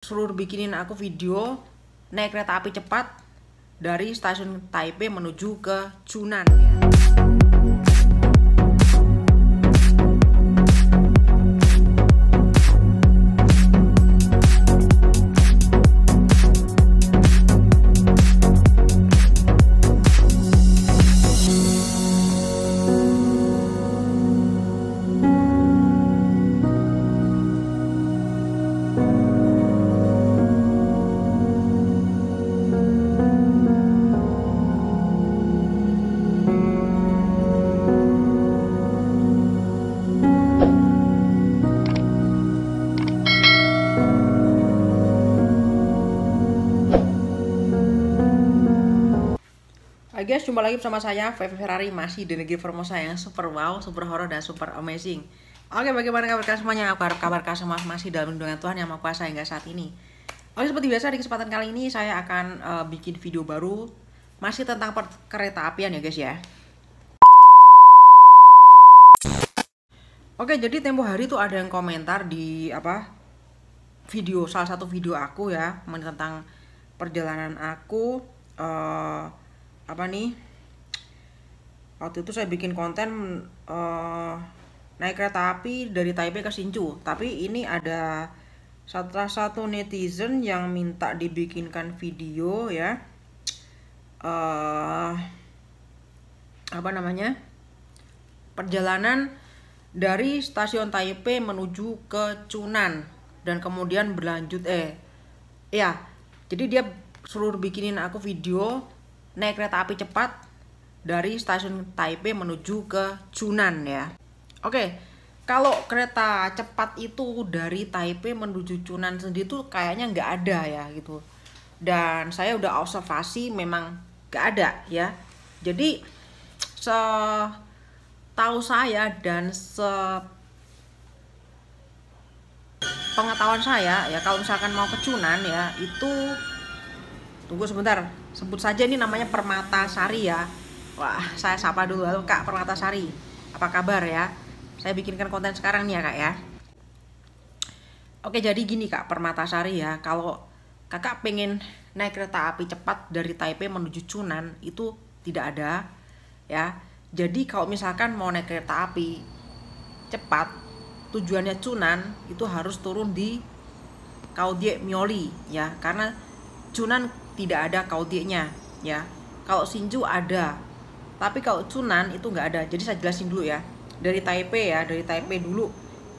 suruh bikinin aku video naik kereta api cepat dari stasiun Taipei menuju ke Chunan ya. Hai guys, jumpa lagi bersama saya Fefe Ferrari masih di negeri Formosa yang super wow, super horror dan super amazing. Oke, bagaimana kabar kalian semuanya? Aku harap kabar kalian semua masih dalam lindungan Tuhan yang Maha Kuasa hingga saat ini. Oke, seperti biasa di kesempatan kali ini saya akan uh, bikin video baru masih tentang kereta apian ya guys ya. Oke, jadi tempo hari itu ada yang komentar di apa video salah satu video aku ya tentang perjalanan aku uh, apa nih waktu itu saya bikin konten uh, naik kereta api dari Taipei ke Sinju tapi ini ada salah satu netizen yang minta dibikinkan video ya uh, apa namanya perjalanan dari stasiun Taipei menuju ke Cunan dan kemudian berlanjut eh ya jadi dia suruh bikinin aku video naik kereta api cepat dari stasiun Taipei menuju ke Chunan ya. Oke, kalau kereta cepat itu dari Taipei menuju Chunan sendiri tuh kayaknya nggak ada ya gitu. Dan saya udah observasi memang nggak ada ya. Jadi se tahu saya dan se pengetahuan saya ya kalau misalkan mau ke Cunan ya itu tunggu sebentar sebut saja ini namanya Permata Sari ya wah saya sapa dulu halo Kak Permata Sari apa kabar ya saya bikinkan konten sekarang nih ya Kak ya oke jadi gini Kak Permata Sari ya kalau kakak pengen naik kereta api cepat dari Taipei menuju Chunan itu tidak ada ya jadi kalau misalkan mau naik kereta api cepat tujuannya Chunan itu harus turun di Kaudie Mioli ya karena Chunan tidak ada kautieknya ya kalau Shinju ada tapi kalau cunan itu nggak ada jadi saya jelasin dulu ya dari Taipei ya dari Taipei dulu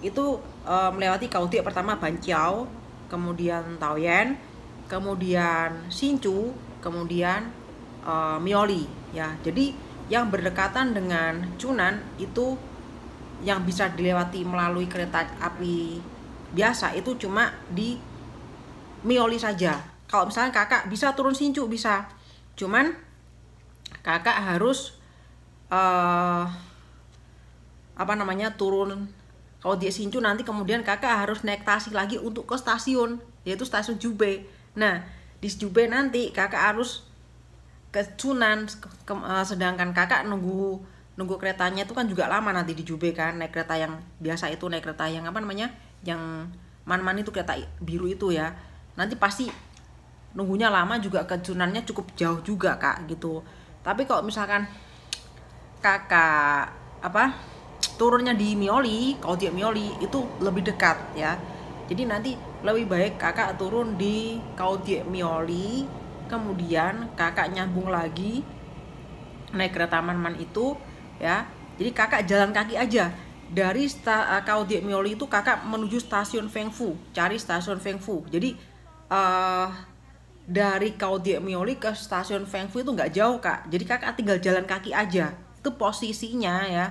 itu e, melewati kaution pertama Banqiao kemudian Taoyuan kemudian Shinju kemudian e, Mioli ya jadi yang berdekatan dengan Cunan itu yang bisa dilewati melalui kereta api biasa itu cuma di Mioli saja kalau misalnya kakak bisa turun sincu bisa cuman kakak harus uh, apa namanya turun kalau dia sincu nanti kemudian kakak harus naik taksi lagi untuk ke stasiun yaitu stasiun Jube nah di Jube nanti kakak harus ke Cunan ke, ke, uh, sedangkan kakak nunggu nunggu keretanya itu kan juga lama nanti di Jube kan naik kereta yang biasa itu naik kereta yang apa namanya yang man-man itu kereta biru itu ya nanti pasti nunggunya lama juga kejunannya cukup jauh juga kak gitu tapi kalau misalkan kakak apa turunnya di Mioli kalau di Mioli itu lebih dekat ya jadi nanti lebih baik kakak turun di Kaudie Mioli kemudian kakak nyambung lagi naik kereta man itu ya jadi kakak jalan kaki aja dari eh, Kaudie Mioli itu kakak menuju stasiun Fengfu cari stasiun Fengfu jadi uh, dari Kaudia Mioli ke stasiun Fengfu itu nggak jauh kak jadi kakak tinggal jalan kaki aja itu posisinya ya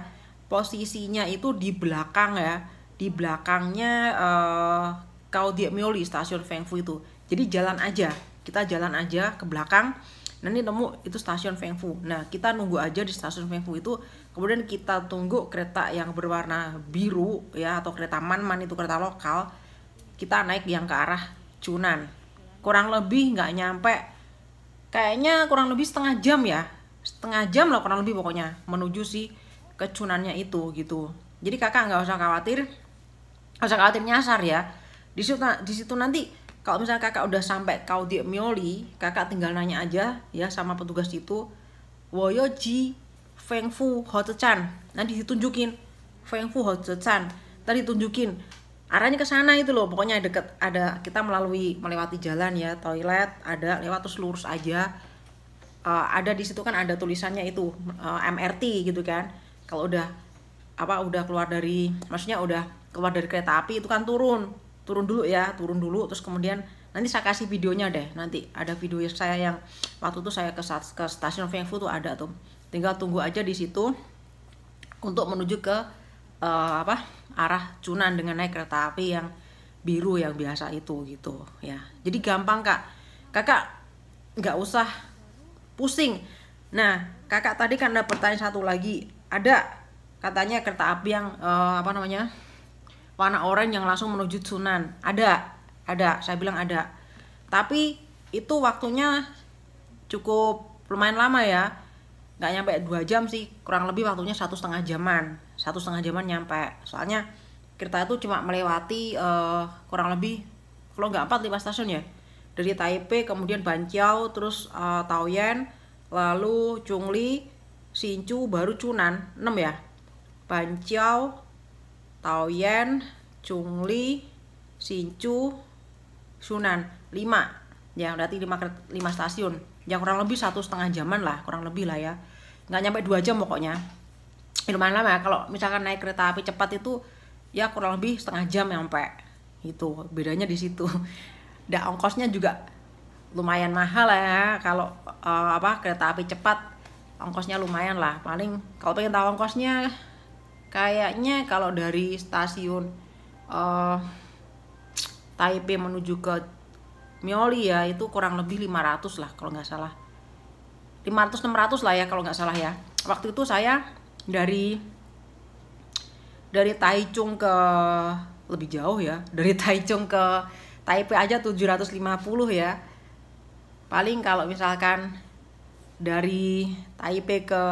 posisinya itu di belakang ya di belakangnya uh, eh, Kaudia Mioli stasiun Fengfu itu jadi jalan aja kita jalan aja ke belakang nanti nemu itu stasiun Fengfu nah kita nunggu aja di stasiun Fengfu itu kemudian kita tunggu kereta yang berwarna biru ya atau kereta man-man itu kereta lokal kita naik yang ke arah Cunan kurang lebih nggak nyampe kayaknya kurang lebih setengah jam ya setengah jam lah kurang lebih pokoknya menuju si kecunannya itu gitu jadi kakak nggak usah khawatir nggak usah khawatir nyasar ya di situ di situ nanti kalau misalnya kakak udah sampai kau di Mioli kakak tinggal nanya aja ya sama petugas itu Woyoji Feng Fu Hotechan nanti ditunjukin Feng Fu Hotechan tadi tunjukin arahnya ke sana itu loh pokoknya deket ada kita melalui melewati jalan ya toilet ada lewat terus lurus aja uh, ada di situ kan ada tulisannya itu uh, eh, MRT gitu kan kalau udah apa udah keluar dari maksudnya udah keluar dari kereta api itu kan turun turun dulu ya turun dulu terus kemudian nanti saya kasih videonya deh nanti ada video saya yang waktu itu saya ke, ke stasiun Frankfurt tuh ada tuh tinggal tunggu aja di situ untuk menuju ke uh, apa arah Cunan dengan naik kereta api yang biru yang biasa itu gitu ya jadi gampang kak kakak nggak usah pusing nah kakak tadi kan ada pertanyaan satu lagi ada katanya kereta api yang uh, apa namanya warna oranye yang langsung menuju Sunan ada ada saya bilang ada tapi itu waktunya cukup lumayan lama ya nggak nyampe dua jam sih kurang lebih waktunya satu setengah jaman satu setengah jaman nyampe soalnya kereta itu cuma melewati uh, kurang lebih kalau nggak empat lima stasiun ya dari Taipei kemudian Banqiao terus uh, Taoyuan lalu Chungli Sinchu baru Chunan enam ya Banqiao Taoyuan Chungli Sinchu Sunan lima yang berarti lima 5 stasiun yang kurang lebih satu setengah jaman lah kurang lebih lah ya nggak nyampe dua jam pokoknya ya lumayan lama ya kalau misalkan naik kereta api cepat itu ya kurang lebih setengah jam nyampe itu bedanya di situ dan ongkosnya juga lumayan mahal ya kalau uh, apa kereta api cepat ongkosnya lumayan lah paling kalau pengen tahu ongkosnya kayaknya kalau dari stasiun uh, Taipei menuju ke Mioli ya itu kurang lebih 500 lah kalau nggak salah 500 600 lah ya kalau nggak salah ya waktu itu saya dari dari Taichung ke lebih jauh ya dari Taichung ke Taipei aja 750 ya paling kalau misalkan dari Taipei ke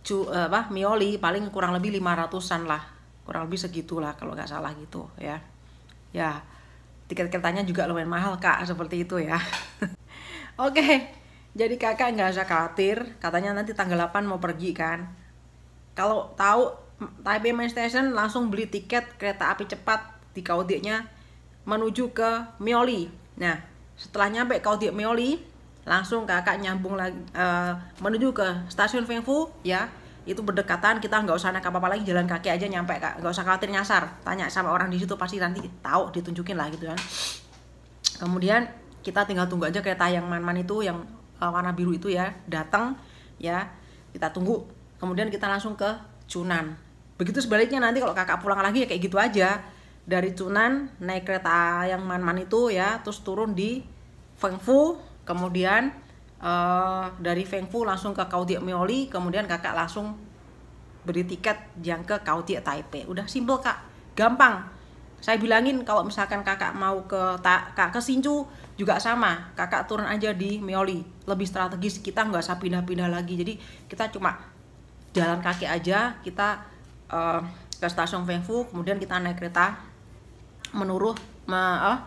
Cu, apa Mioli paling kurang lebih 500-an lah kurang lebih segitulah kalau nggak salah gitu ya ya tiket keretanya juga lumayan mahal kak seperti itu ya oke okay. jadi kakak nggak usah khawatir katanya nanti tanggal 8 mau pergi kan kalau tahu Taipei Main Station langsung beli tiket kereta api cepat di Kaudiknya menuju ke Mioli. Nah, setelah nyampe Kaudik Mioli, langsung kakak nyambung lagi uh, menuju ke stasiun Fengfu ya. Itu berdekatan, kita nggak usah naik apa-apa lagi, jalan kaki aja nyampe kak, nggak usah khawatir nyasar. Tanya sama orang di situ pasti nanti tahu ditunjukin lah gitu kan. Kemudian kita tinggal tunggu aja kereta yang man-man itu yang eh, warna biru itu ya datang ya kita tunggu kemudian kita langsung ke Cunan begitu sebaliknya nanti kalau kakak pulang lagi ya kayak gitu aja dari Cunan naik kereta yang Man-Man itu ya terus turun di Fengfu kemudian uh, dari Fengfu langsung ke Kaotiak Mioli kemudian kakak langsung beri tiket yang ke Kaotiak Taipei udah simpel kak gampang saya bilangin kalau misalkan kakak mau ke tak ke Sinju juga sama kakak turun aja di Mioli lebih strategis kita nggak usah pindah-pindah lagi jadi kita cuma jalan kaki aja kita uh, ke stasiun Fengfu kemudian kita naik kereta menuruh me, uh,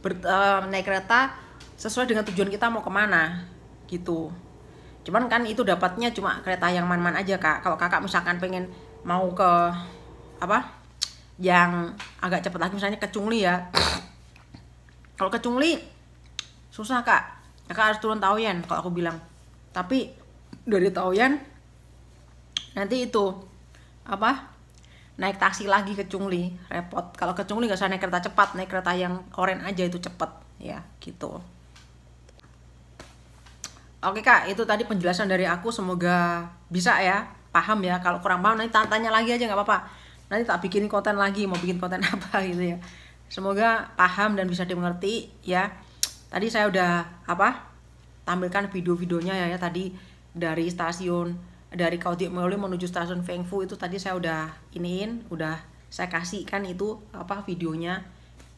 ber, uh, naik kereta sesuai dengan tujuan kita mau kemana gitu cuman kan itu dapatnya cuma kereta yang man-man aja kak kalau kakak misalkan pengen mau ke apa yang agak cepet lagi misalnya ke Cungli ya kalau ke Cungli susah kak kakak harus turun tahu ya kalau aku bilang tapi dari Taoyan nanti itu apa naik taksi lagi ke Cungli repot kalau ke Cungli nggak usah naik kereta cepat naik kereta yang orange aja itu cepet ya gitu oke kak itu tadi penjelasan dari aku semoga bisa ya paham ya kalau kurang paham nanti tanya lagi aja nggak apa-apa nanti tak bikin konten lagi mau bikin konten apa gitu ya semoga paham dan bisa dimengerti ya tadi saya udah apa tampilkan video-videonya ya, ya tadi dari stasiun dari Kaudik Melu menuju stasiun Fengfu itu tadi saya udah iniin, udah saya kasihkan itu apa videonya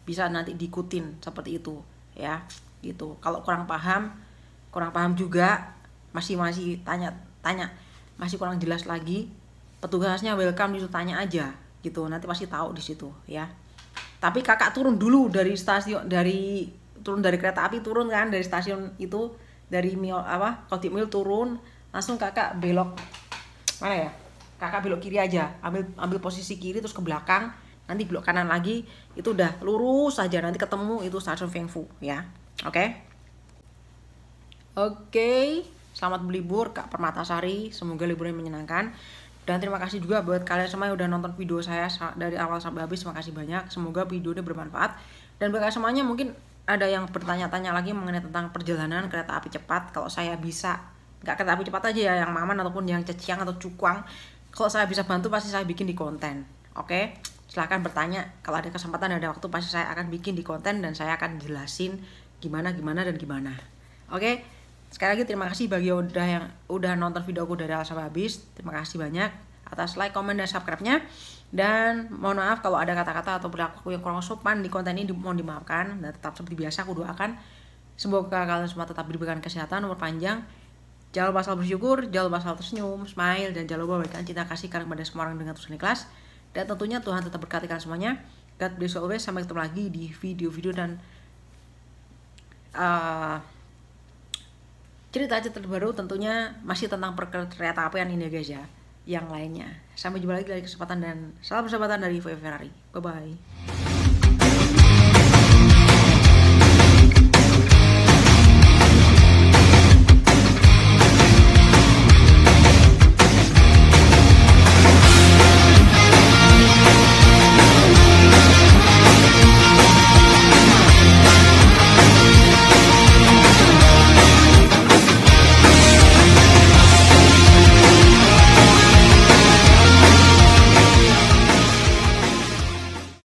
bisa nanti diikutin seperti itu ya gitu kalau kurang paham kurang paham juga masih masih tanya tanya masih kurang jelas lagi petugasnya welcome disitu tanya aja gitu nanti pasti tahu di situ ya tapi kakak turun dulu dari stasiun dari turun dari kereta api turun kan dari stasiun itu dari mil apa kalau mil turun langsung kakak belok mana ya kakak belok kiri aja ambil ambil posisi kiri terus ke belakang nanti belok kanan lagi itu udah lurus aja nanti ketemu itu stasiun Fu ya oke okay? oke okay. selamat berlibur kak Permatasari semoga liburnya menyenangkan dan terima kasih juga buat kalian semua yang udah nonton video saya dari awal sampai habis terima kasih banyak semoga video ini bermanfaat dan buat kalian semuanya mungkin ada yang bertanya-tanya lagi mengenai tentang perjalanan kereta api cepat kalau saya bisa nggak kereta api cepat aja ya yang maman ataupun yang ceciang atau cukuang kalau saya bisa bantu pasti saya bikin di konten oke okay? silahkan bertanya kalau ada kesempatan ada waktu pasti saya akan bikin di konten dan saya akan jelasin gimana gimana dan gimana oke okay? sekali lagi terima kasih bagi yang udah yang udah nonton videoku dari awal sampai habis terima kasih banyak atas like, comment, dan subscribe-nya. Dan mohon maaf kalau ada kata-kata atau perilaku yang kurang sopan di konten ini mohon dimaafkan dan tetap seperti biasa aku doakan semoga kalian semua tetap diberikan kesehatan umur panjang. Jangan lupa selalu bersyukur, jangan lupa selalu tersenyum, smile, dan jangan lupa berikan cinta kasih kalian kepada semua orang dengan tulisan ikhlas. Dan tentunya Tuhan tetap berkati kalian semuanya. God bless you always. Sampai ketemu lagi di video-video dan uh, cerita-cerita terbaru tentunya masih tentang perkereta yang ini ya guys ya yang lainnya. Sampai jumpa lagi di kesempatan dan salam persahabatan dari Voya Ferrari. Bye-bye.